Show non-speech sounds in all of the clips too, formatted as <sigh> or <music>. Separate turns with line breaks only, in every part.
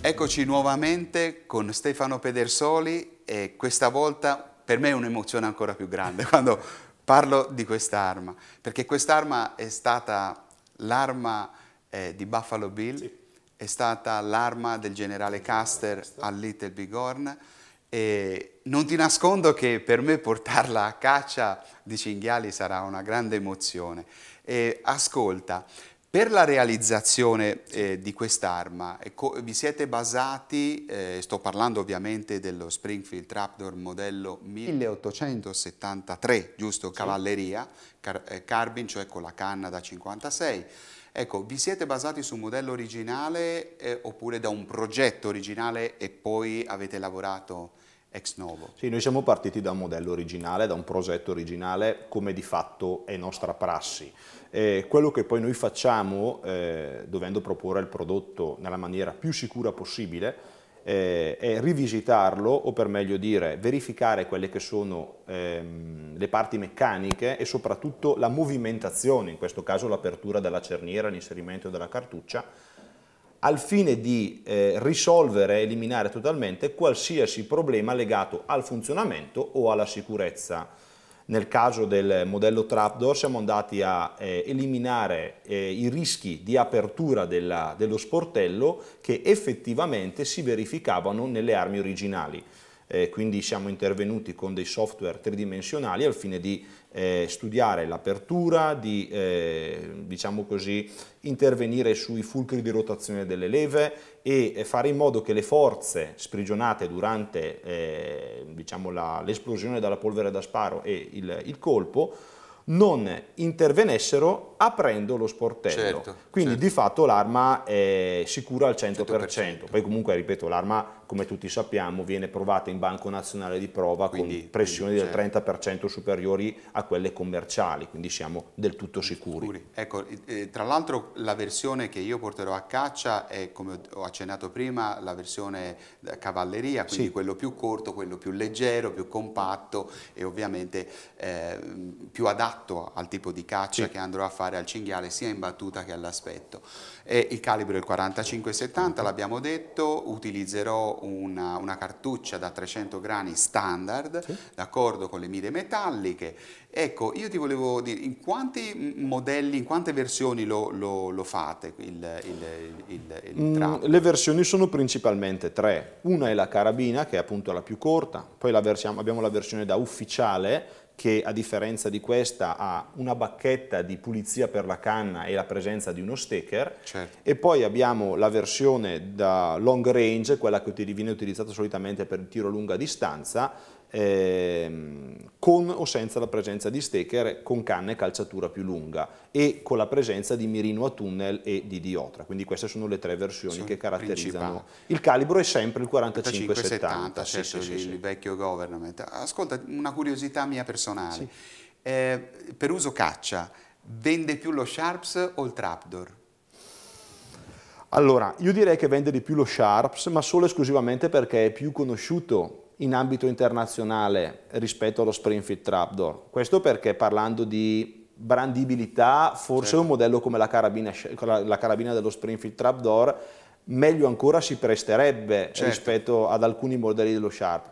Eccoci nuovamente con Stefano Pedersoli e questa volta per me è un'emozione ancora più grande <laughs> quando parlo di quest'arma, perché quest'arma è stata l'arma eh, di Buffalo Bill, sì. è stata l'arma del generale Custer a Little Big e non ti nascondo che per me portarla a caccia di cinghiali sarà una grande emozione. E ascolta, per la realizzazione eh, di quest'arma eh, vi siete basati, eh, sto parlando ovviamente dello Springfield Trapdoor modello 1873, giusto, sì. cavalleria, car eh, cioè con la canna da 56. Ecco, vi siete basati su un modello originale eh, oppure da un progetto originale e poi avete
lavorato ex novo. Sì, noi siamo partiti da un modello originale, da un progetto originale, come di fatto è nostra prassi. E quello che poi noi facciamo, eh, dovendo proporre il prodotto nella maniera più sicura possibile, eh, è rivisitarlo o per meglio dire verificare quelle che sono ehm, le parti meccaniche e soprattutto la movimentazione, in questo caso l'apertura della cerniera, l'inserimento della cartuccia, al fine di eh, risolvere e eliminare totalmente qualsiasi problema legato al funzionamento o alla sicurezza. Nel caso del modello trapdoor siamo andati a eh, eliminare eh, i rischi di apertura della, dello sportello che effettivamente si verificavano nelle armi originali. Eh, quindi siamo intervenuti con dei software tridimensionali al fine di eh, studiare l'apertura, di eh, diciamo così, intervenire sui fulcri di rotazione delle leve e eh, fare in modo che le forze sprigionate durante eh, diciamo l'esplosione dalla polvere da sparo e il, il colpo non intervenessero aprendo lo sportello. Certo, Quindi certo. di fatto l'arma è sicura al 100%. 100%. Poi comunque, ripeto, l'arma come tutti sappiamo, viene provata in banco nazionale di prova quindi, con pressioni quindi, del certo. 30% superiori a quelle commerciali, quindi siamo del tutto sicuri. sicuri.
Ecco, eh, tra l'altro la versione che io porterò a caccia è, come ho accennato prima, la versione cavalleria, quindi sì. quello più corto, quello più leggero, più compatto e ovviamente eh, più adatto al tipo di caccia sì. che andrò a fare al cinghiale sia in battuta che all'aspetto. E il calibro è il 45-70, l'abbiamo detto, utilizzerò una, una, cartuccia da 300 grani standard, sì. d'accordo con le mire metalliche. Ecco, io ti volevo dire, in quanti modelli, in quante versioni lo, lo, lo fate
il, il, il, mm, le versioni sono principalmente tre. Una è la carabina, che è appunto la più corta, poi la abbiamo la versione da ufficiale, che a differenza di questa ha una bacchetta di pulizia per la canna e la presenza di uno stecker certo. e poi abbiamo la versione da long range, quella che viene utilizzata solitamente per il tiro a lunga distanza eh, con o senza la presenza di stecker, con canne calciatura più lunga e con la presenza di mirino a tunnel e di diotra. Quindi queste sono le tre versioni sono che caratterizzano. Principale. Il calibro è sempre il 45-70. Sì, certo, sì, il, sì.
vecchio government. Ascolta, una curiosità mia personale. Eh, per uso caccia, vende più lo Sharps o il Trapdoor?
Allora, io direi che vende di più lo Sharps, ma solo esclusivamente perché è più conosciuto in ambito internazionale rispetto allo Springfield Trapdoor. Questo perché parlando di brandibilità, forse certo. un modello come la carabina, la carabina dello Springfield Trapdoor meglio ancora si presterebbe certo. rispetto ad alcuni modelli dello Sharp.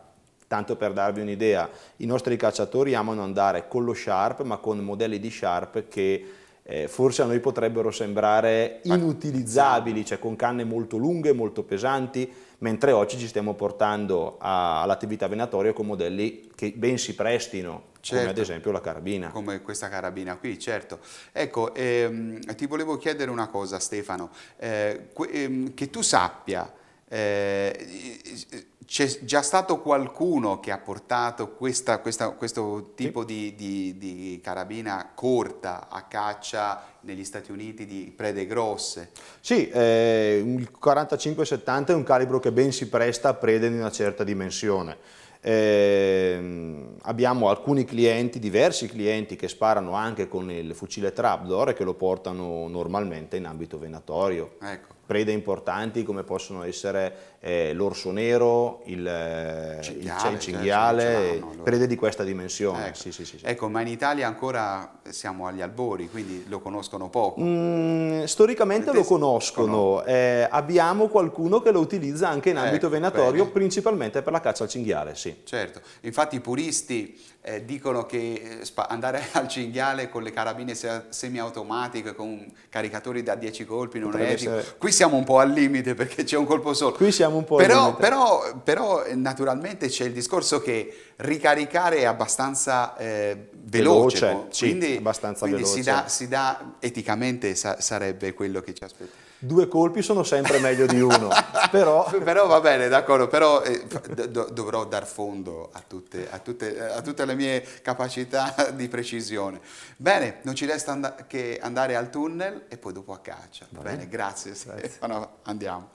Tanto per darvi un'idea, i nostri cacciatori amano andare con lo Sharp, ma con modelli di Sharp che eh, forse a noi potrebbero sembrare inutilizzabili, cioè con canne molto lunghe, molto pesanti, mentre oggi ci stiamo portando all'attività venatoria con modelli che ben si prestino, certo. come ad certo. esempio la carabina. Come questa carabina qui, certo. Ecco, ehm, ti volevo chiedere una cosa Stefano,
eh, ehm, che tu sappia, eh, c'è già stato qualcuno che ha portato questa, questa, questo tipo sì. di, di, di, carabina corta a caccia negli Stati Uniti di prede grosse?
Sì, eh, il 45-70 è un calibro che ben si presta a prede di una certa dimensione. Eh, abbiamo alcuni clienti, diversi clienti che sparano anche con il fucile trapdoor e che lo portano normalmente in ambito venatorio. Ecco prede importanti come possono essere eh, l'orso nero, il cinghiale, eh, il cinghiale certo, allora. prede di questa dimensione. Ecco. Sì, sì, sì, ecco. ma in Italia
ancora siamo agli albori, quindi lo conoscono poco.
Mm, storicamente certo, lo conoscono, eh, abbiamo qualcuno che lo utilizza anche in ambito ecco, venatorio, bene. principalmente per la caccia al cinghiale, sì.
Certo, infatti i puristi eh, dicono che eh, andare <laughs> al cinghiale con le carabine semiautomatiche, con caricatori da 10 colpi non Potrebbe è etico. Essere. Qui siamo un po' al limite perché c'è un colpo solo. Qui siamo un po' però, al limite. Però, però naturalmente c'è il discorso che ricaricare è abbastanza eh, veloce, veloce, quindi, sì, abbastanza quindi veloce. Si, dà, si dà eticamente sa sarebbe quello che ci aspetta
due colpi sono sempre meglio di uno.
<laughs> però... però... va bene, d'accordo, però eh, do, dovrò dar fondo a tutte, a, tutte, a tutte, le mie capacità di precisione. Bene, non ci resta and che andare al tunnel e poi dopo a caccia. Va bene, bene? grazie. grazie. Sì. <laughs> No, andiamo.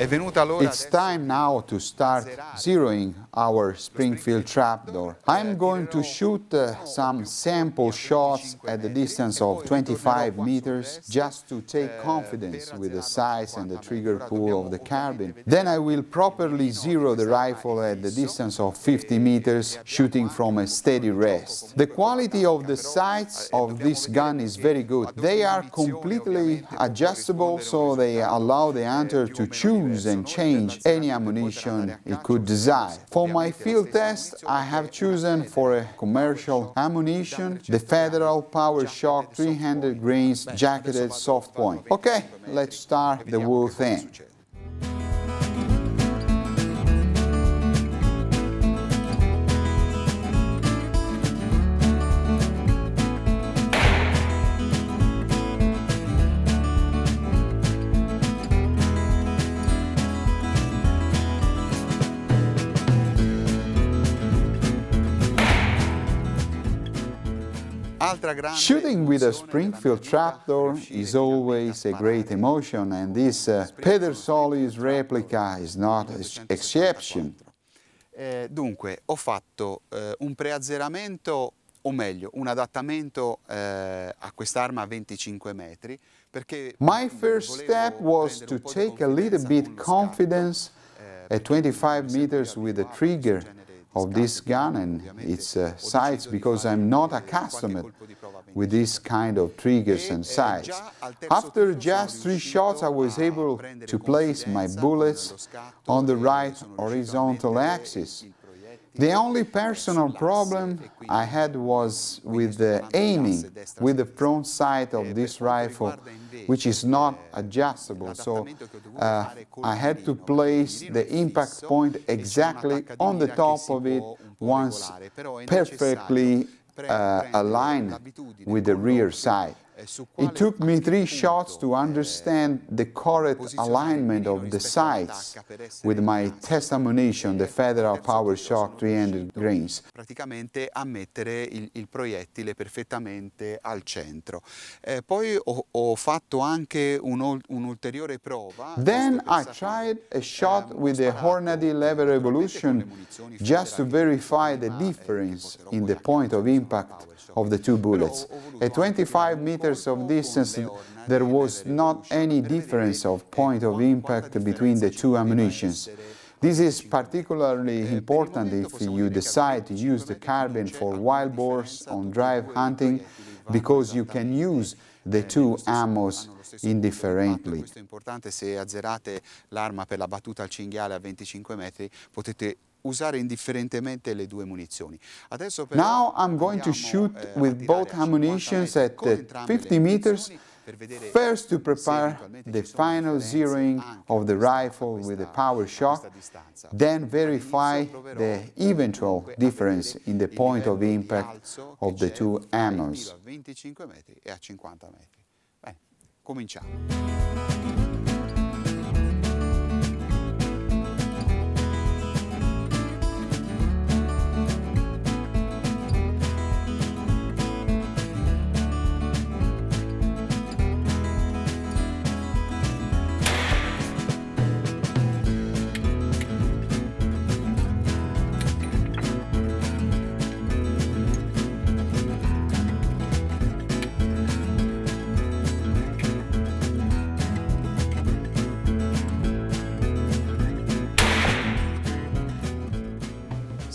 It's time now to start zeroing our Springfield trapdoor. I'm going to shoot uh, some sample shots at the distance of 25 meters just to take eh, confidence with the size and the trigger pull of the carbine. Then I will properly zero the rifle at the distance of 50 meters, shooting from a steady rest. The quality of the sights eh, of this gun is very good. They are completely adjustable, so they allow the eh, hunter to choose use and change any ammunition it could desire. For my field test, I have chosen for a commercial ammunition the Federal Power Shock 300 grains jacketed soft point. Okay, let's start the whole thing. Shooting with a Springfield trapdoor is always a great emotion and this uh, Pedersoli's replica is not an exception. Eh, dunque, ho fatto eh, un preazzeramento, o meglio, un adattamento eh, a quest'arma a 25 metri. Perché My first step was to take a little bit confidence eh, at 25 meters with the trigger. of this gun and its uh, sights because I'm not accustomed with this kind of triggers and sights. After just three shots I was able to place my bullets on the right horizontal axis the only personal problem I had was with the aiming, with the front sight of this rifle, which is not adjustable, so uh, I had to place the impact point exactly on the top of it once perfectly uh, aligned with the rear sight. It took me three shots to understand the correct alignment of the sights with my test ammunition, the Federal Power Shock 300 grains. Praticamente a mettere il, proiettile perfettamente al centro. poi ho, fatto anche un'ulteriore prova. Then I tried a ehm, shot with the Hornady lever evolution just to verify the difference in the point of impact of the two bullets. A 25 meter of distance, there was not any difference of point of impact between the two ammunitions. This is particularly important if you decide to use the carbine for wild boars on drive hunting because you can use the two ammos indifferently usare indifferentemente le due munizioni. Now I'm going to shoot eh, with both ammunitions at 50 meters first to prepare the final zeroing of the rifle with the power shock, then verify the eventual difference in the point of impact of the two ammos. Cominciamo.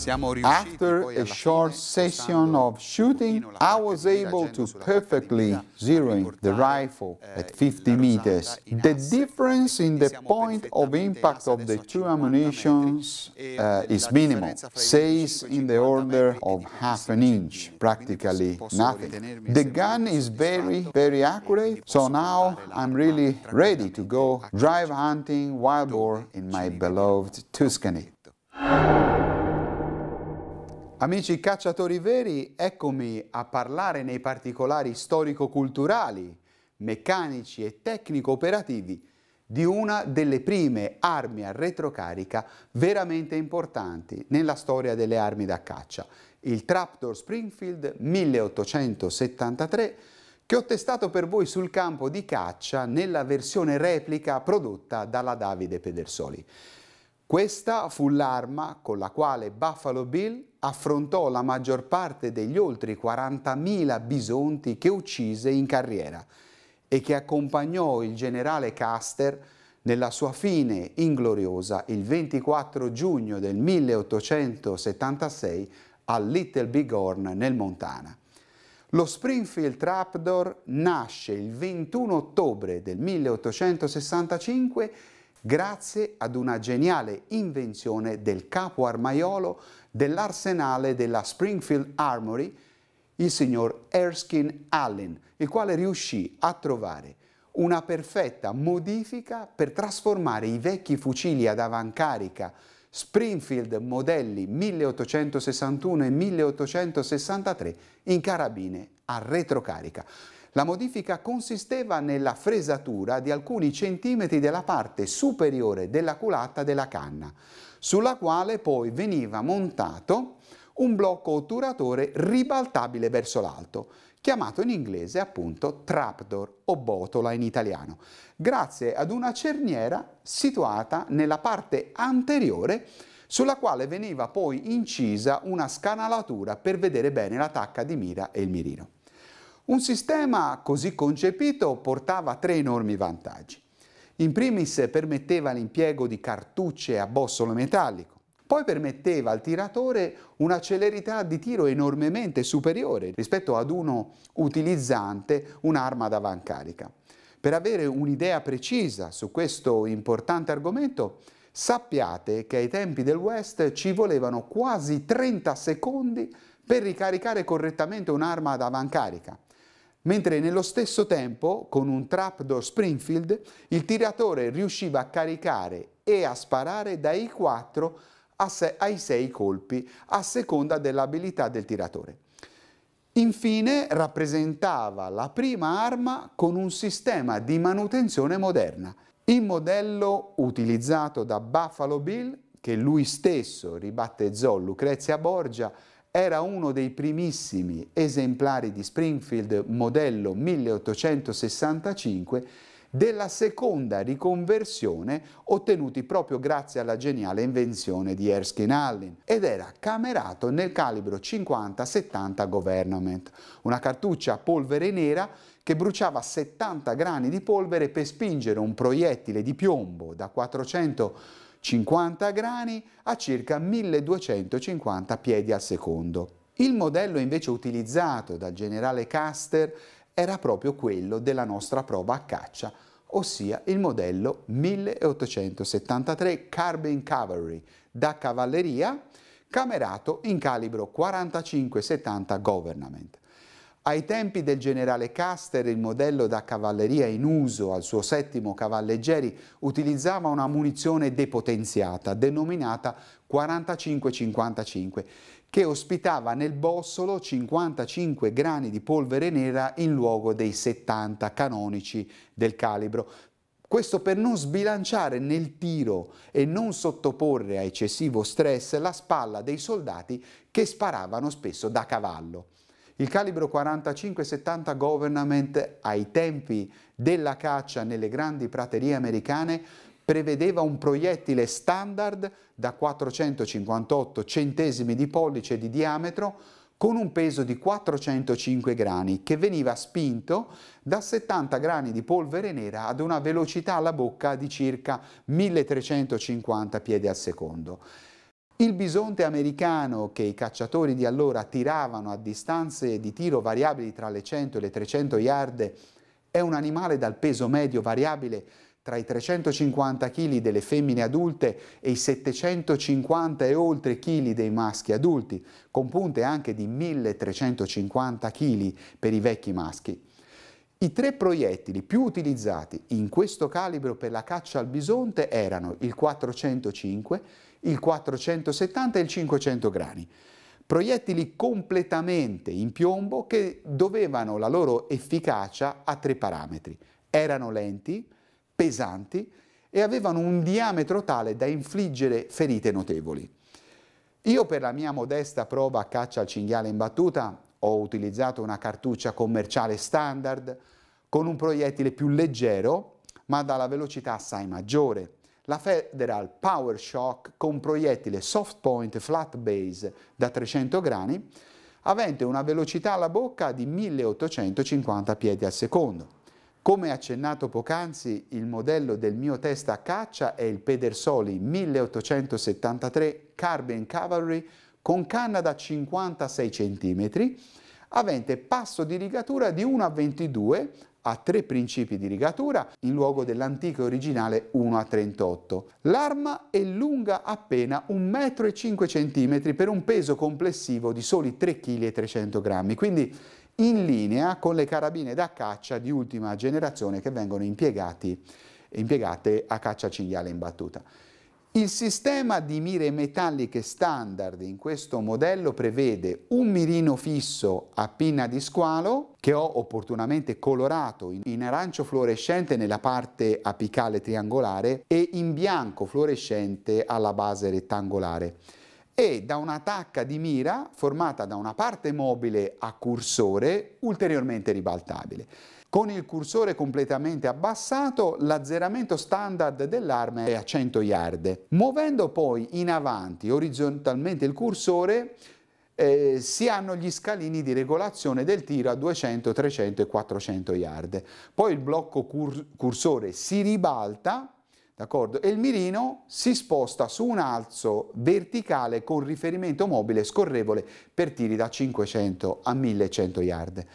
After a short session of shooting, I was able to perfectly zeroing the rifle eh, at 50 meters. The difference in the point of impact of the two ammunitions uh, is minimal, says in the order of half an inch, practically nothing. The gun is very, very accurate, so now I'm really ready to go drive hunting wild boar in my beloved Tuscany. Amici cacciatori veri, eccomi a parlare nei particolari storico-culturali, meccanici e tecnico-operativi di una delle prime armi a retrocarica veramente importanti nella storia delle armi da caccia, il Trapdoor Springfield 1873, che ho testato per voi sul campo di caccia nella versione replica prodotta dalla Davide Pedersoli. Questa fu l'arma con la quale Buffalo Bill affrontò la maggior parte degli oltre 40.000 bisonti che uccise in carriera e che accompagnò il generale Custer nella sua fine ingloriosa il 24 giugno del 1876 a Little Bighorn nel Montana. Lo Springfield Trapdoor nasce il 21 ottobre del 1865 grazie ad una geniale invenzione del capo armaiolo dell'arsenale della Springfield Armory il signor Erskine Allen, il quale riuscì a trovare una perfetta modifica per trasformare i vecchi fucili ad avancarica Springfield modelli 1861 e 1863 in carabine a retrocarica. La modifica consisteva nella fresatura di alcuni centimetri della parte superiore della culata della canna sulla quale poi veniva montato un blocco otturatore ribaltabile verso l'alto, chiamato in inglese appunto trapdoor o botola in italiano, grazie ad una cerniera situata nella parte anteriore sulla quale veniva poi incisa una scanalatura per vedere bene la tacca di mira e il mirino. Un sistema così concepito portava tre enormi vantaggi. In primis permetteva l'impiego di cartucce a bossolo metallico, poi permetteva al tiratore una celerità di tiro enormemente superiore rispetto ad uno utilizzante un'arma d'avancarica. Per avere un'idea precisa su questo importante argomento, sappiate che ai tempi del West ci volevano quasi 30 secondi per ricaricare correttamente un'arma d'avancarica mentre nello stesso tempo, con un trapdoor Springfield, il tiratore riusciva a caricare e a sparare dai 4 ai 6 colpi, a seconda dell'abilità del tiratore. Infine rappresentava la prima arma con un sistema di manutenzione moderna. Il modello utilizzato da Buffalo Bill, che lui stesso ribattezzò Lucrezia Borgia, era uno dei primissimi esemplari di Springfield modello 1865 della seconda riconversione ottenuti proprio grazie alla geniale invenzione di Erskine Allin ed era camerato nel calibro 50-70 Government, una cartuccia a polvere nera che bruciava 70 grani di polvere per spingere un proiettile di piombo da 400 50 grani a circa 1250 piedi al secondo. Il modello invece utilizzato dal generale Custer era proprio quello della nostra prova a caccia, ossia il modello 1873 Carbine Cavalry da cavalleria camerato in calibro 45-70 Government. Ai tempi del generale Caster il modello da cavalleria in uso al suo settimo cavalleggeri utilizzava una munizione depotenziata denominata 45-55 che ospitava nel bossolo 55 grani di polvere nera in luogo dei 70 canonici del calibro. Questo per non sbilanciare nel tiro e non sottoporre a eccessivo stress la spalla dei soldati che sparavano spesso da cavallo. Il calibro 45-70 Government ai tempi della caccia nelle grandi praterie americane prevedeva un proiettile standard da 458 centesimi di pollice di diametro con un peso di 405 grani che veniva spinto da 70 grani di polvere nera ad una velocità alla bocca di circa 1350 piedi al secondo. Il bisonte americano che i cacciatori di allora tiravano a distanze di tiro variabili tra le 100 e le 300 yarde è un animale dal peso medio variabile tra i 350 kg delle femmine adulte e i 750 e oltre kg dei maschi adulti, con punte anche di 1350 kg per i vecchi maschi. I tre proiettili più utilizzati in questo calibro per la caccia al bisonte erano il 405, il 470 e il 500 grani. Proiettili completamente in piombo che dovevano la loro efficacia a tre parametri. Erano lenti, pesanti e avevano un diametro tale da infliggere ferite notevoli. Io per la mia modesta prova a caccia al cinghiale in battuta ho utilizzato una cartuccia commerciale standard, con un proiettile più leggero ma dalla velocità assai maggiore. La Federal Power Shock con proiettile soft point flat base da 300 grani avente una velocità alla bocca di 1850 piedi al secondo. Come accennato poc'anzi, il modello del mio test a caccia è il Pedersoli 1873 Carbon Cavalry con canna da 56 cm, avente passo di rigatura di 1 a 22 a tre principi di rigatura in luogo dell'antico originale 1 a 38. L'arma è lunga appena 1,5 m per un peso complessivo di soli 3,3 kg, quindi in linea con le carabine da caccia di ultima generazione che vengono impiegate a caccia cinghiale in battuta. Il sistema di mire metalliche standard in questo modello prevede un mirino fisso a pinna di squalo che ho opportunamente colorato in arancio fluorescente nella parte apicale triangolare e in bianco fluorescente alla base rettangolare e da un'attacca di mira formata da una parte mobile a cursore ulteriormente ribaltabile. Con il cursore completamente abbassato, l'azzeramento standard dell'arma è a 100 yard. Muovendo poi in avanti orizzontalmente il cursore, eh, si hanno gli scalini di regolazione del tiro a 200, 300 e 400 yard. Poi il blocco cur- cursore si ribalta D'accordo? E il mirino si sposta su un alzo verticale con riferimento mobile scorrevole per tiri da 500 a 1100 yard.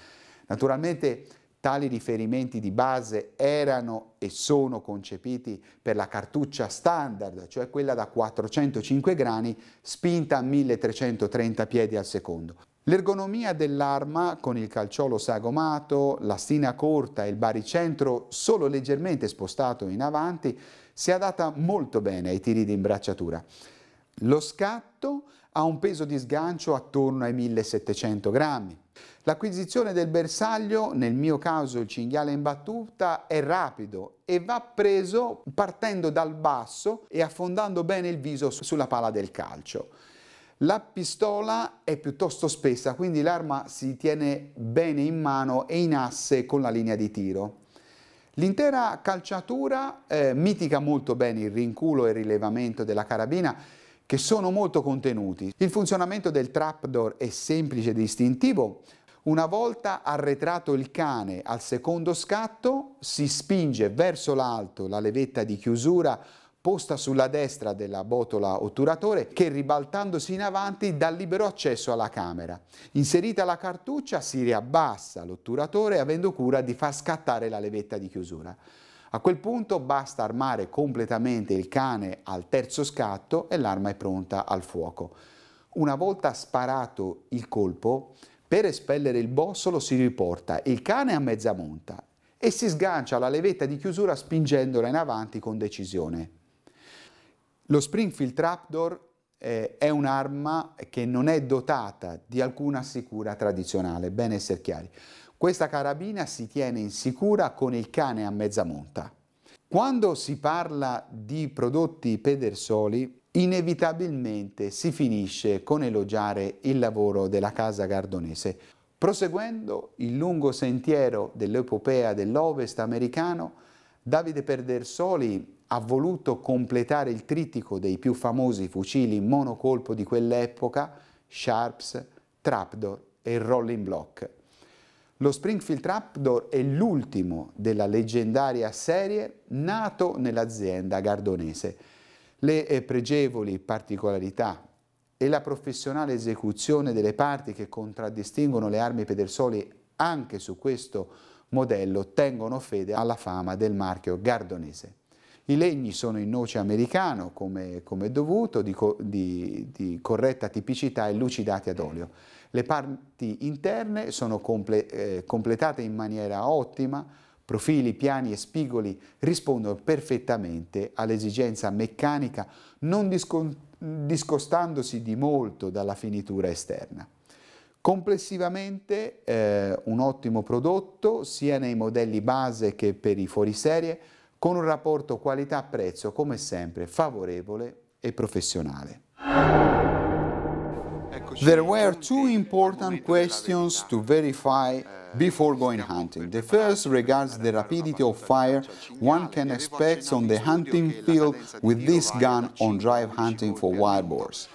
Naturalmente Tali riferimenti di base erano e sono concepiti per la cartuccia standard, cioè quella da 405 grani spinta a 1330 piedi al secondo. L'ergonomia dell'arma, con il calciolo sagomato, la stina corta e il baricentro solo leggermente spostato in avanti, si adatta molto bene ai tiri di imbracciatura. Lo scatto ha un peso di sgancio attorno ai 1700 grammi. L'acquisizione del bersaglio, nel mio caso il cinghiale in battuta, è rapido e va preso partendo dal basso e affondando bene il viso sulla pala del calcio. La pistola è piuttosto spessa, quindi l'arma si tiene bene in mano e in asse con la linea di tiro. L'intera calciatura eh, mitica molto bene il rinculo e il rilevamento della carabina, che sono molto contenuti. Il funzionamento del trapdoor è semplice e distintivo. Una volta arretrato il cane al secondo scatto, si spinge verso l'alto la levetta di chiusura posta sulla destra della botola otturatore che ribaltandosi in avanti dà libero accesso alla camera. Inserita la cartuccia si riabbassa l'otturatore avendo cura di far scattare la levetta di chiusura. A quel punto basta armare completamente il cane al terzo scatto e l'arma è pronta al fuoco. Una volta sparato il colpo, per espellere il bossolo si riporta il cane a mezza monta e si sgancia la levetta di chiusura spingendola in avanti con decisione. Lo Springfield Trapdoor eh, è un'arma che non è dotata di alcuna sicura tradizionale, bene essere chiari. Questa carabina si tiene in sicura con il cane a mezza monta. Quando si parla di prodotti pedersoli, inevitabilmente si finisce con elogiare il lavoro della casa gardonese. Proseguendo il lungo sentiero dell'epopea dell'Ovest americano, Davide Pedersoli ha voluto completare il trittico dei più famosi fucili monocolpo di quell'epoca, Sharps, Trapdoor e Rolling Block. Lo Springfield Trapdoor è l'ultimo della leggendaria serie nato nell'azienda gardonese. Le eh, pregevoli particolarità e la professionale esecuzione delle parti che contraddistinguono le armi Pedersoli anche su questo modello tengono fede alla fama del marchio gardonese. I legni sono in noce americano, come, come dovuto, di, co di, di, corretta tipicità e lucidati ad olio. Le parti interne sono comple eh, completate in maniera ottima, profili, piani e spigoli rispondono perfettamente all'esigenza meccanica, non discostandosi di molto dalla finitura esterna. Complessivamente eh, un ottimo prodotto sia nei modelli base che per i fuoriserie, con un rapporto qualità-prezzo come sempre favorevole e professionale. There were two important questions to verify before going hunting. The first regards the rapidity of fire one can expect on the hunting field with this gun on drive hunting for wild boars.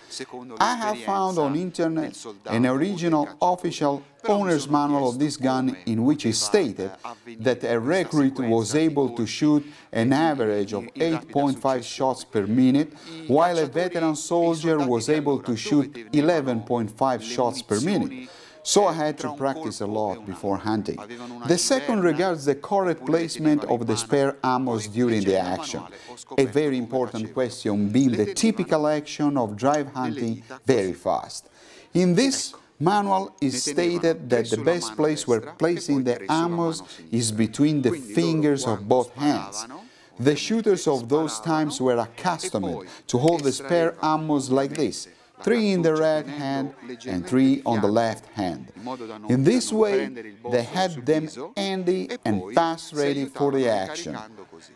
I have found on internet an original official owner's manual of this gun in which is stated that a recruit was able to shoot an average of 8.5 shots per minute, while a veteran soldier was able to shoot 11.5 shots per minute so I had to practice a lot before hunting. The second regards the correct placement of the spare ammos during the action. A very important question being the typical action of drive hunting very fast. In this manual is stated that the best place where placing the ammos is between the fingers of both hands. The shooters of those times were accustomed to hold the spare ammos like this, three in the right hand and three on the left hand. In this way, they had them handy and fast ready for the action.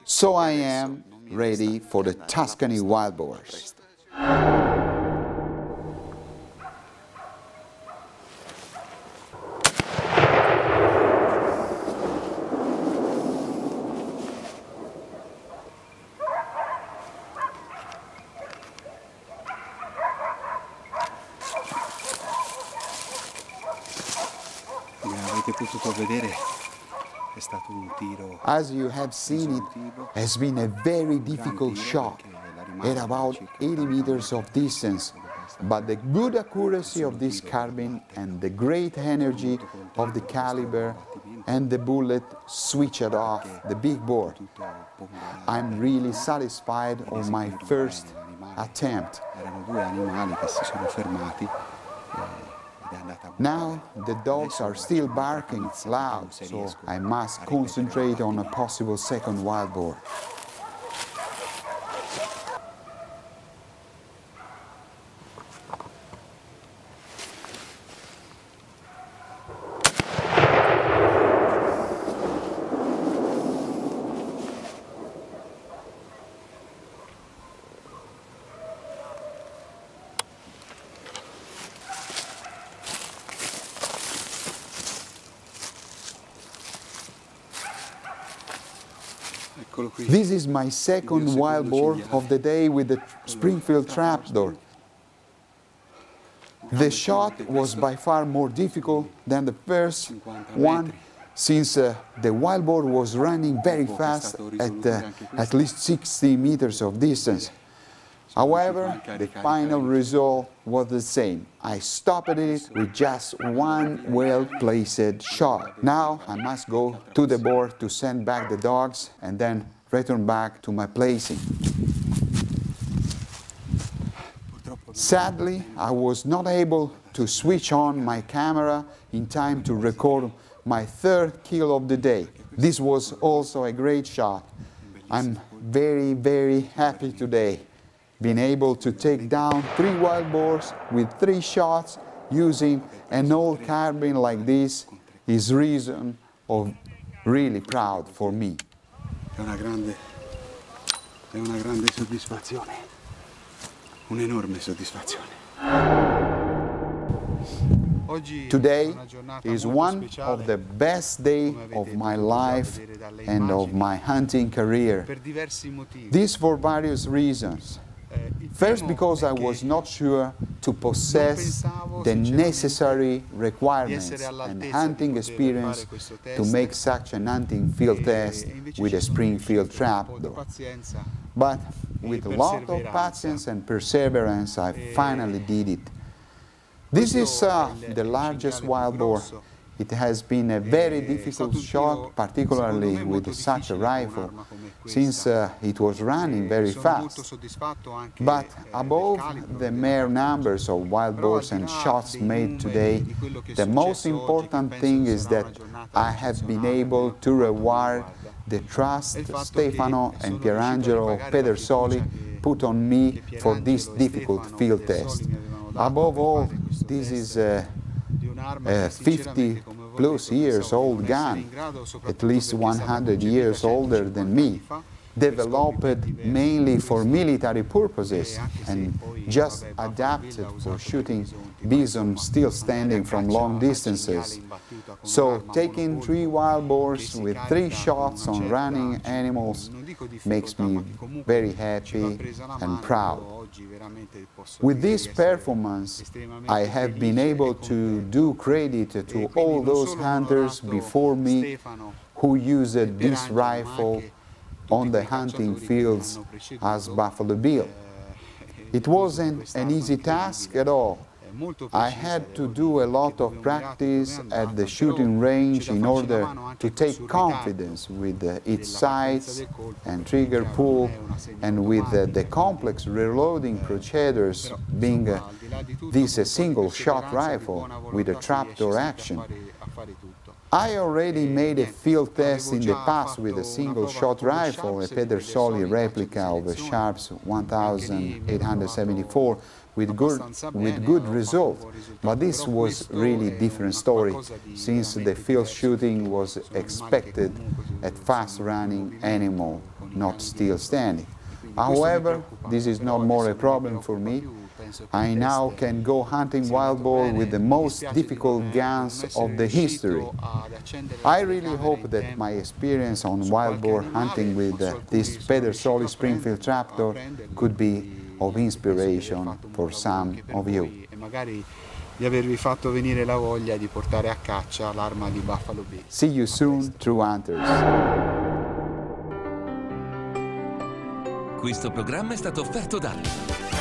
So I am ready for the Tuscany wild boars. as you have seen it, has been a very difficult shot at about 80 meters of distance. But the good accuracy of this carbine and the great energy of the caliber and the bullet switched off the big board. I'm eh? really satisfied of my first attempt. Now the dogs are still barking, loud, so I must concentrate on a possible second wild boar. This is my second wild boar of the day with the Springfield trapdoor. The shot was by far more difficult than the first one since uh, the wild boar was running very fast at uh, at least 60 meters of distance. However, the final result was the same. I stopped it with just one well-placed shot. Now I must go to the board to send back the dogs and then return back to my placing. Sadly, I was not able to switch on my camera in time to record my third kill of the day. This was also a great shot. I'm very, very happy today being able to take down three wild boars with three shots using an old carbine like this is reason of really proud for me. È una grande, è una grande soddisfazione, un'enorme soddisfazione. Today is one of the best day of my life and of my hunting career. This for various reasons. First, because I was not sure to possess the necessary requirements and hunting experience to make such an hunting field test with a spring field trap. Though. But with a lot of patience and perseverance, I finally did it. This is uh, the largest wild boar it has been a very eh, difficult shot, particularly with such a rifle, since uh, it was running eh, very fast. But above the mere numbers of wild boars and shots made today, the most important thing is that I have been able to reward the trust Stefano and Pierangelo Pedersoli put on me for this difficult field test. Above all, this is a a 50 plus years old gun, at least 100 years older than me, developed mainly for military purposes and just adapted for shooting bison still standing from long distances. So taking three wild boars with three shots on running animals makes me very happy and proud. With this performance, I have been able to do credit to all those hunters before me who used this rifle on the hunting fields as Buffalo Bill. It wasn't an easy task at all, I had to do a lot of practice at the shooting range in order to take confidence with its sights and trigger pull and with the complex reloading eh, procedures being this a single shot rifle with a trapdoor action. I already made a field test in the past with a single shot rifle, a Pedersoli replica of a Sharps 1874 with good, with good result. But this was really different story, since the field shooting was expected at fast-running animal, not still standing. However, this is not more a problem for me. I now can go hunting wild boar with the most difficult guns of the history. Uh, I really hope that my experience on wild boar hunting with this Pedersoli Springfield trapdoor could be of inspiration for some of you. E magari di avervi fatto venire la voglia di portare a caccia l'arma di Buffalo Bill. See you soon, True Hunters. Questo programma è stato offerto da